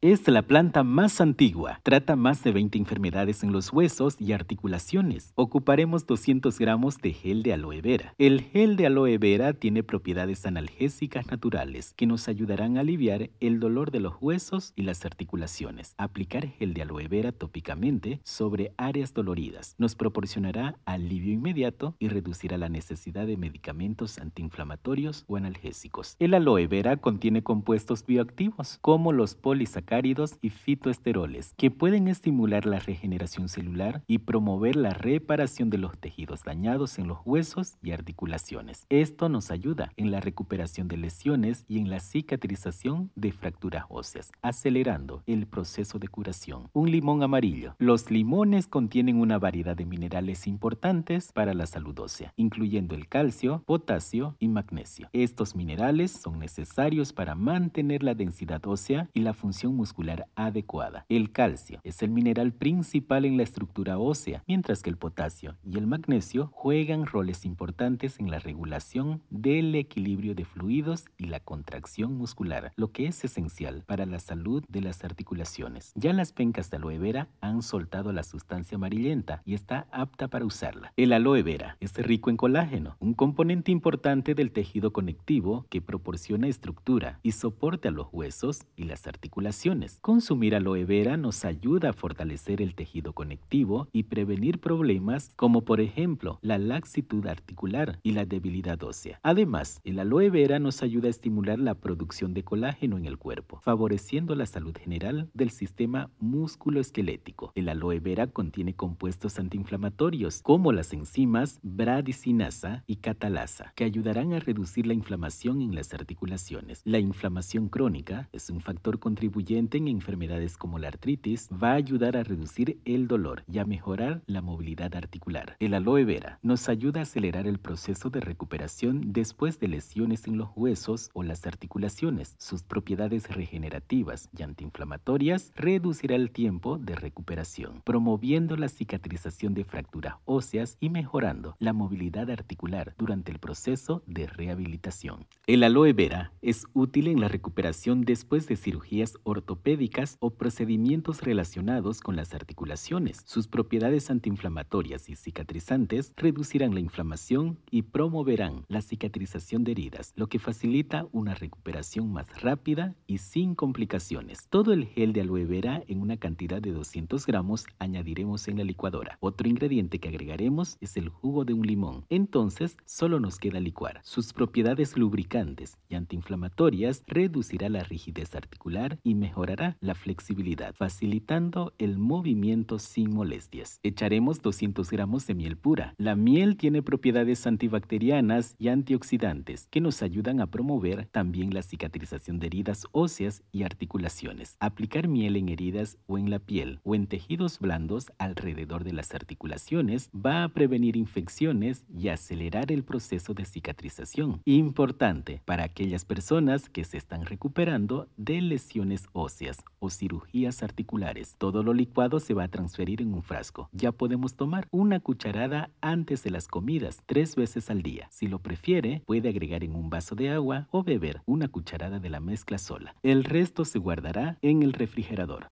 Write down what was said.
Es la planta más antigua. Trata más de 20 enfermedades en los huesos y articulaciones. Ocuparemos 200 gramos de gel de aloe vera. El gel de aloe vera tiene propiedades analgésicas naturales que nos ayudarán a aliviar el dolor de los huesos y las articulaciones. Aplicar gel de aloe vera tópicamente sobre áreas doloridas nos proporcionará alivio inmediato y reducirá la necesidad de medicamentos antiinflamatorios o analgésicos. El aloe vera contiene compuestos bioactivos como los polisacáridos y fitoesteroles, que pueden estimular la regeneración celular y promover la reparación de los tejidos dañados en los huesos y articulaciones. Esto nos ayuda en la recuperación de lesiones y en la cicatrización de fracturas óseas, acelerando el proceso de curación. Un limón amarillo. Los limones contienen una variedad de minerales importantes para la salud ósea, incluyendo el calcio, potasio y magnesio. Estos minerales son necesarios para mantener la densidad ósea y la función muscular adecuada. El calcio es el mineral principal en la estructura ósea, mientras que el potasio y el magnesio juegan roles importantes en la regulación del equilibrio de fluidos y la contracción muscular, lo que es esencial para la salud de las articulaciones. Ya las pencas de aloe vera han soltado la sustancia amarillenta y está apta para usarla. El aloe vera es rico en colágeno, un componente importante del tejido conectivo que proporciona estructura y soporte a los huesos y las articulaciones Consumir aloe vera nos ayuda a fortalecer el tejido conectivo y prevenir problemas como por ejemplo la laxitud articular y la debilidad ósea. Además, el aloe vera nos ayuda a estimular la producción de colágeno en el cuerpo, favoreciendo la salud general del sistema musculoesquelético. El aloe vera contiene compuestos antiinflamatorios como las enzimas bradicinasa y catalasa, que ayudarán a reducir la inflamación en las articulaciones. La inflamación crónica es un factor contribuyente en enfermedades como la artritis, va a ayudar a reducir el dolor y a mejorar la movilidad articular. El aloe vera nos ayuda a acelerar el proceso de recuperación después de lesiones en los huesos o las articulaciones. Sus propiedades regenerativas y antiinflamatorias reducirá el tiempo de recuperación, promoviendo la cicatrización de fracturas óseas y mejorando la movilidad articular durante el proceso de rehabilitación. El aloe vera es útil en la recuperación después de cirugías ortopédicas o procedimientos relacionados con las articulaciones. Sus propiedades antiinflamatorias y cicatrizantes reducirán la inflamación y promoverán la cicatrización de heridas, lo que facilita una recuperación más rápida y sin complicaciones. Todo el gel de aloe vera en una cantidad de 200 gramos añadiremos en la licuadora. Otro ingrediente que agregaremos es el jugo de un limón. Entonces, solo nos queda licuar. Sus propiedades lubricantes y antiinflamatorias reducirá la rigidez articular y mejor mejorará la flexibilidad, facilitando el movimiento sin molestias. Echaremos 200 gramos de miel pura. La miel tiene propiedades antibacterianas y antioxidantes que nos ayudan a promover también la cicatrización de heridas óseas y articulaciones. Aplicar miel en heridas o en la piel o en tejidos blandos alrededor de las articulaciones va a prevenir infecciones y acelerar el proceso de cicatrización. Importante para aquellas personas que se están recuperando de lesiones óseas o cirugías articulares. Todo lo licuado se va a transferir en un frasco. Ya podemos tomar una cucharada antes de las comidas, tres veces al día. Si lo prefiere, puede agregar en un vaso de agua o beber una cucharada de la mezcla sola. El resto se guardará en el refrigerador.